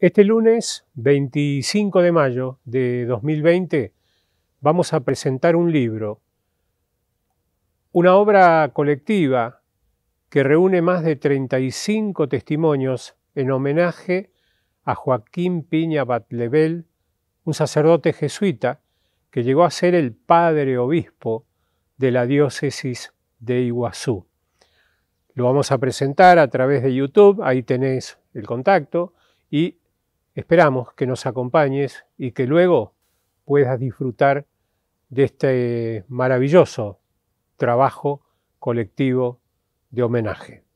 Este lunes 25 de mayo de 2020 vamos a presentar un libro, una obra colectiva que reúne más de 35 testimonios en homenaje a Joaquín Piña Batlebel, un sacerdote jesuita que llegó a ser el padre obispo de la diócesis de Iguazú. Lo vamos a presentar a través de YouTube, ahí tenés el contacto, y Esperamos que nos acompañes y que luego puedas disfrutar de este maravilloso trabajo colectivo de homenaje.